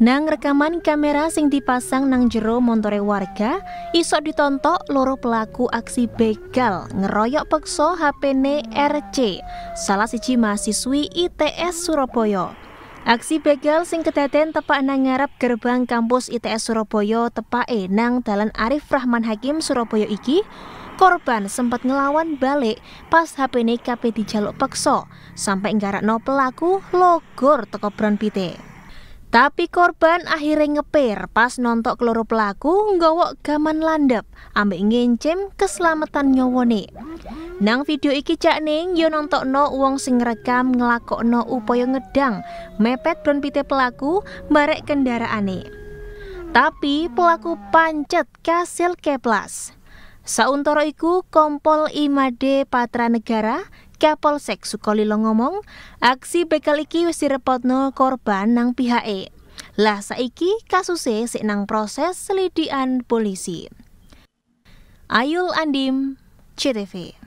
Nang rekaman kamera sing dipasang nang jero montore warga isok ditontok loro pelaku aksi begal ngeroyok pekso HP-ne RC salah siji mahasiswi ITS Surabaya. Aksi begal sing kedaden tepak nang ngarep gerbang kampus ITS Surabaya tepake nang Dalan Arif Rahman Hakim Surabaya iki Korban sempat ngelawan balik pas HP di jaluk pekso sampai no pelaku logor teko brown pite. Tapi korban akhirnya ngepir pas nontok keloro pelaku nggawok gaman landep ambek ngencem keselamatan nyowone. Nang video iki cak ning yo nontok no uang sing rekam no upaya ngedang mepet brown pite pelaku barek kendaraane. Tapi pelaku pancet kasil keplas. Sauntoro iku Kompol Imade Negara, Kapolsek Sukolilo ngomong, aksi bekal iki wis direpotno korban nang pihak E. Lah saiki kasuse sik nang proses selidikan polisi. Ayul Andim, CTV.